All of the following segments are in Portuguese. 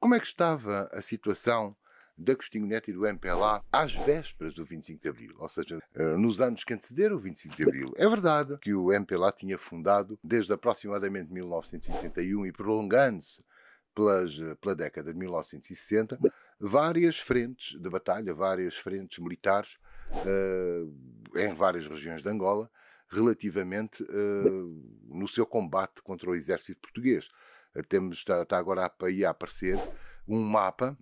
Como é que estava a situação de Agostinho Neto e do MPLA às vésperas do 25 de Abril, ou seja, eh, nos anos que antecederam o 25 de Abril. É verdade que o MPLA tinha fundado desde aproximadamente 1961 e prolongando-se eh, pela década de 1960, várias frentes de batalha, várias frentes militares uh, em várias regiões de Angola, relativamente uh, no seu combate contra o exército português. Eh, temos, está, está agora aí a aparecer um mapa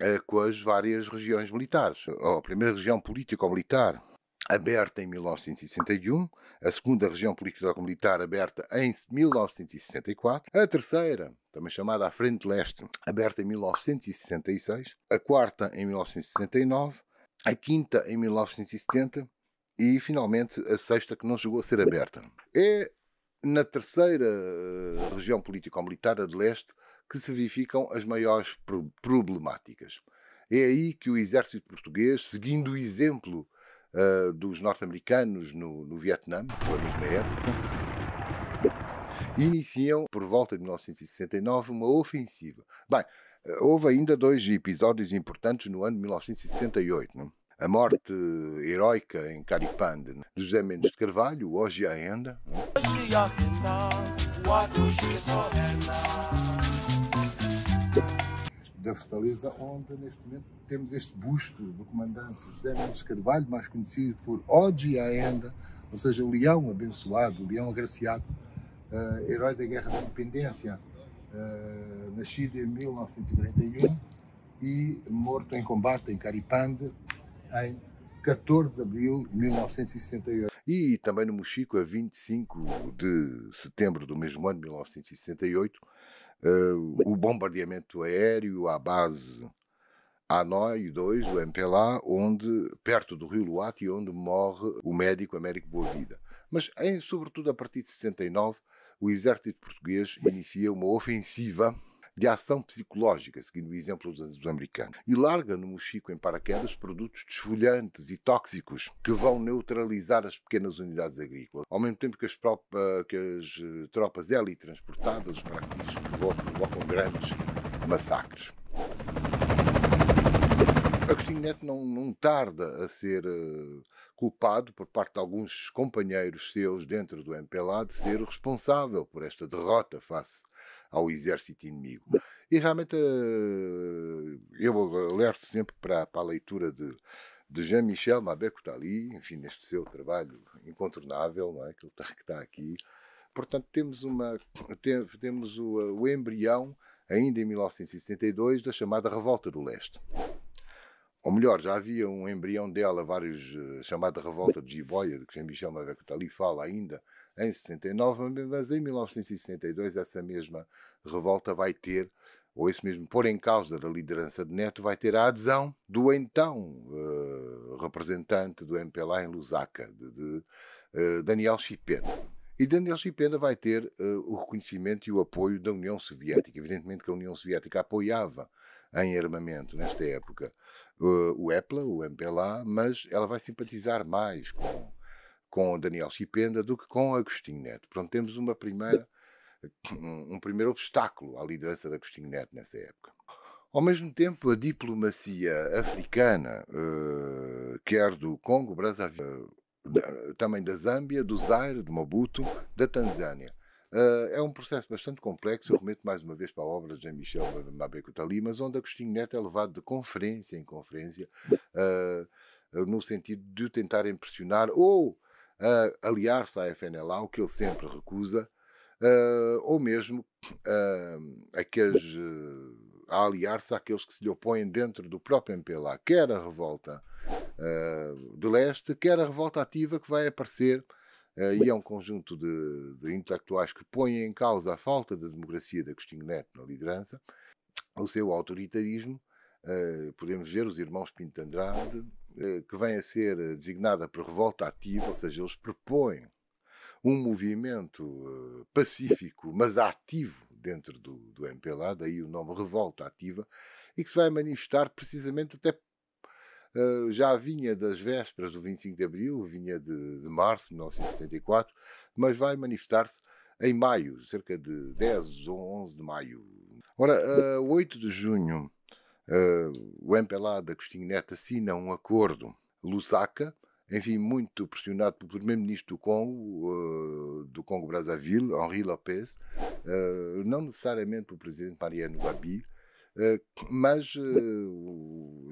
uh, com as várias regiões militares. A primeira região político-militar aberta em 1961, a segunda região político-militar aberta em 1964, a terceira, também chamada a Frente Leste, aberta em 1966, a quarta em 1969, a quinta em 1970 e finalmente a sexta que não chegou a ser aberta. É na terceira eh, região político-militar, a de leste, que se verificam as maiores problemáticas. É aí que o exército português, seguindo o exemplo uh, dos norte-americanos no, no Vietnã, por mesma época, iniciam, por volta de 1969, uma ofensiva. Bem, eh, houve ainda dois episódios importantes no ano de 1968. Não? É? a morte heroica em Caripande né? de José Mendes de Carvalho, hoje ainda. Né? da Fortaleza, onde neste momento temos este busto do comandante José Mendes Carvalho, mais conhecido por Oji Aenda, ou seja, o leão abençoado, o leão agraciado, uh, herói da Guerra da Independência, uh, nascido em 1941 e morto em combate em Caripande em 14 de abril de 1968. E também no Mochico, a 25 de setembro do mesmo ano, 1968, uh, eh, o bombardeamento aéreo à base Hanoi 2, do MPLA, onde, perto do rio Luati, onde morre o médico Américo Boa Vida. Mas, em, sobretudo a partir de 69, o exército português inicia uma ofensiva de ação psicológica, seguindo o exemplo dos americanos, e larga no mochico em paraquedas produtos desfolhantes e tóxicos que vão neutralizar as pequenas unidades agrícolas, ao mesmo tempo que as, ah, que as eh, tropas heli transportadas para aqui provocam grandes massacres. Agostinho Neto não, não, tarda a ser uh, culpado por parte de alguns companheiros seus dentro do MPLA de ser o responsável por esta derrota face ao exército inimigo. E realmente eh, eu alerto sempre para, para a leitura de, de Jean-Michel Mabeco está ali, enfim, neste seu trabalho incontornável, não é? que está, que está aqui. Portanto, temos, uma, temos o, o embrião, ainda em 1972, da chamada Revolta do Leste ou melhor, já havia um embrião dela, vários eh, chamada Revolta de Jiboia, de que Jean-Michel Maveco Tali fala ainda, em 69, mas em 1972 essa mesma revolta vai ter, ou esse mesmo pôr em causa da liderança de Neto, vai ter a adesão do então uh, representante do MPLA em Lusaka, de, de uh, Daniel Chipeta. E Daniel Chipenda vai ter uh, o reconhecimento e o apoio da União Soviética. Evidentemente que a União Soviética apoiava em armamento nesta época uh, o EPLA, o MPLA, mas ela vai simpatizar mais com, com Daniel Chipenda do que com Agostinho Neto. Portanto, temos uma primeira, um primeiro obstáculo à liderança de Agostinho Neto nessa época. Ao mesmo tempo, a diplomacia africana, uh, quer do Congo, Brazzaville, uh, também da Zâmbia, do Zaire, de Mobutu, da Tanzânia. Uh, é um processo bastante complexo. Eu remeto mais uma vez para a obra de Jean-Michel Mabeko Tali, mas onde Agostinho Neto é levado de conferência em conferência, eh, no sentido de o tentar impressionar ou a aliar-se à FNLA, o que ele sempre recusa, uh, ou mesmo uh, eh, aqueles, uh, eh, a aliar-se àqueles que se lhe opõem dentro do próprio MPLA, quer a revolta de leste, quer a revolta ativa que vai aparecer. e é um conjunto de, de, intelectuais que põem em causa a falta de democracia de Agostinho Neto na liderança, o seu autoritarismo. podemos ver os irmãos Pinto Andrade, eh, que vem a ser eh, designada por revolta ativa, ou seja, eles propõem um movimento eh, pacífico, mas ativo dentro do, do MPLA, daí o nome Revolta Ativa, e que se vai manifestar precisamente até Uh, já vinha das vésperas do 25 de Abril, vinha de, de março de 1974, mas vai manifestar-se em maio, cerca de 10 ou 11 de maio. Ora, uh, 8 de junho Uh, o MPLA da Costinho Neto assina um acordo Lusaka, enfim, muito pressionado pelo primeiro-ministro do Congo, uh, do Congo-Brazzaville, Henri Lopez, uh, não necessariamente pelo presidente Mariano Gabi, mas,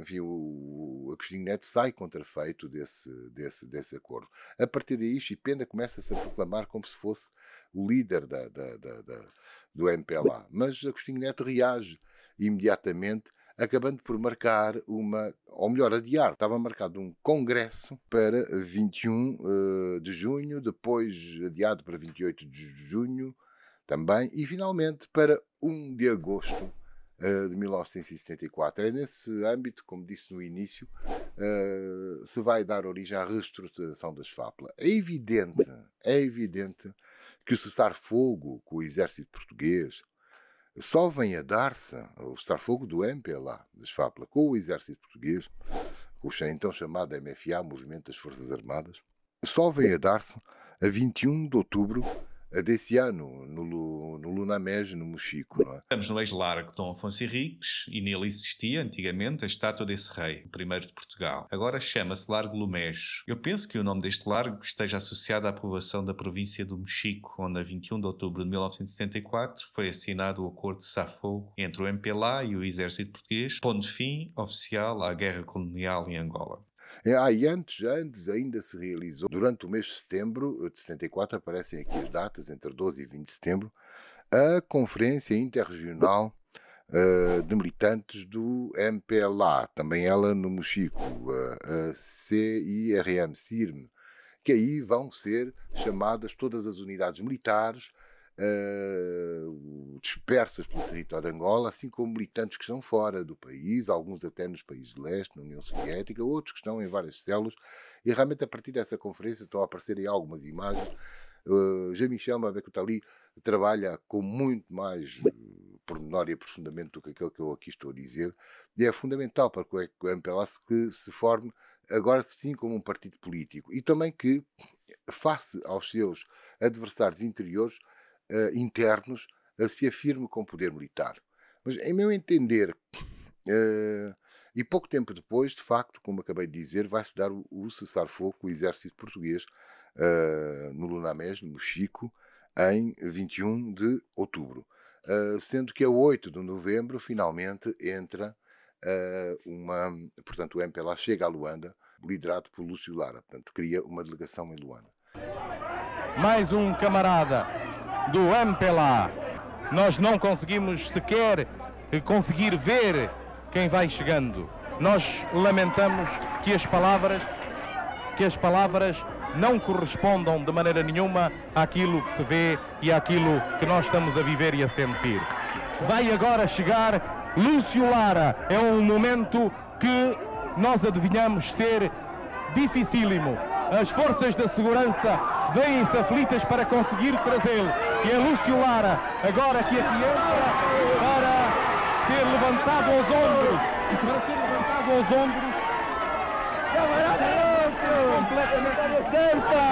enfim, o, o Agostinho Neto sai contrafeito desse, desse, desse acordo. A partir daí, Chipenda começa-se a proclamar como se fosse o líder da, da, da, da do MPLA. Mas Agostinho Neto reage imediatamente acabando por marcar uma, ou melhor, adiar. Estava marcado um congresso para 21 eh, de junho, depois adiado para 28 de junho também, e finalmente para 1 de agosto eh, de 1974. É nesse âmbito, como disse no início, eh, se vai dar origem à reestruturação da FAPLA. É evidente, é evidente que o cessar-fogo com o exército português só vem a dar-se o estrafogo do MPLA, das FAPLA, com o exército português, com o então chamado MFA, Movimento das Forças Armadas, só vem a dar-se a 21 de outubro desse ano, no, no Lunamés, no Mochico. É? Estamos no ex-largo Dom Afonso Henriques e nele existia antigamente a estátua desse rei, o primeiro de Portugal. Agora chama-se Largo Lumés. Eu penso que o nome deste largo esteja associado à aprovação da província do Mochico, onde a 21 de outubro de 1974 foi assinado o Acordo de Safogo entre o MPLA e o Exército Português, pondo fim oficial à guerra colonial em Angola. É, aí antes, antes ainda se realizou, durante o mês de setembro de 74, aparecem aqui as datas, entre 12 e 20 de setembro, a Conferência Interregional uh, de Militantes do MPLA, também ela no Mochico, uh, uh, CIRM, CIRM, que aí vão ser chamadas todas as unidades militares eh, dispersas pelo território de Angola, assim como militantes que estão fora do país, alguns até nos países de leste, na União Soviética, outros que estão em várias células, e realmente a partir dessa conferência estão a aparecer aí algumas imagens. Uh, eh, Jean-Michel Mabekutali trabalha com muito mais eh, pormenor e aprofundamento do que aquele que eu aqui estou a dizer, e é fundamental para que o MPLA se, se forme agora sim como um partido político e também que, face aos seus adversários interiores, uh, internos uh, se afirme com poder militar. Mas, em meu entender, uh, e pouco tempo depois, de facto, como acabei de dizer, vai-se dar o, o cessar-fogo com o exército português eh, no Lunamés, no Chico, em 21 de outubro. sendo que a 8 de novembro, finalmente, entra uma. Portanto, o MPLA chega a Luanda, liderado por Lúcio Lara. Portanto, cria uma delegação em Luanda. Mais um camarada do Ampelá. Nós não conseguimos sequer eh, conseguir ver quem vai chegando. Nós lamentamos que as palavras que as palavras não correspondam de maneira nenhuma àquilo que se vê e àquilo que nós estamos a viver e a sentir. Vai agora chegar Lúcio Lara. É um momento que nós adivinhamos ser dificílimo. As forças da segurança vêm-se aflitas para conseguir trazê-lo. E é Lúcio Lara, agora que aqui entra para ser levantado aos ombros. Para ser levantado aos ombros. Completamente certa!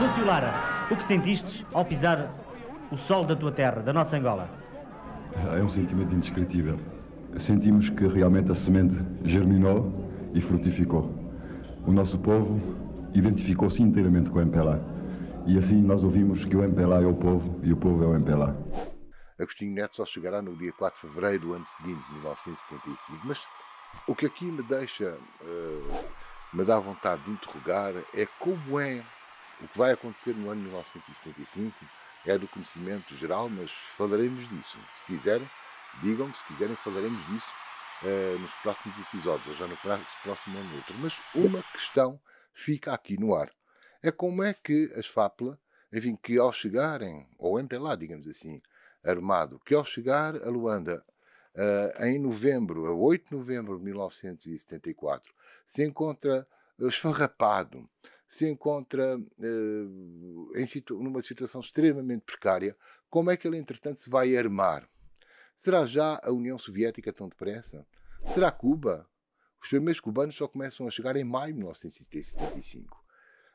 Lúcio Lara, o que sentiste ao pisar o sol da tua terra, da nossa Angola? É um sentimento indescritível. Sentimos que realmente a semente germinou e frutificou. O nosso povo identificou-se inteiramente com a MPLA. E assim nós ouvimos que o MPLA é o povo e o povo é o MPLA. Agostinho Neto só chegará no dia 4 de fevereiro do ano seguinte, 1975. Mas o que aqui me deixa, eh, me dá vontade de interrogar é como é o que vai acontecer no ano 1975. É do conhecimento geral, mas falaremos disso. Se quiserem, digam se quiserem, falaremos disso eh, nos próximos episódios, ou já no próximo ou no outro. Mas uma questão fica aqui no ar é como é que as FAPLA, enfim, que ao chegarem, ou MPLA, digamos assim, armado, que ao chegar a Luanda uh, em novembro, a 8 de novembro de 1974, se encontra esfarrapado, se encontra uh, situ numa situação extremamente precária, como é que ele, entretanto, se vai armar? Será já a União Soviética tão depressa? Será Cuba? Os primeiros cubanos só começam a chegar em maio de 1975.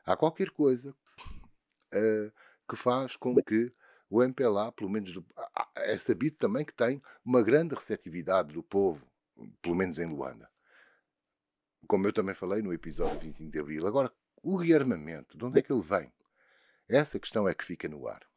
Há qualquer coisa uh, que faz com que o MPLA, pelo menos, do, é sabido também que tem uma grande receptividade do povo, pelo menos em Luanda. Como eu também falei no episódio 25 de Abril. Agora, o rearmamento, de onde é que ele vem? Essa questão é que fica no ar.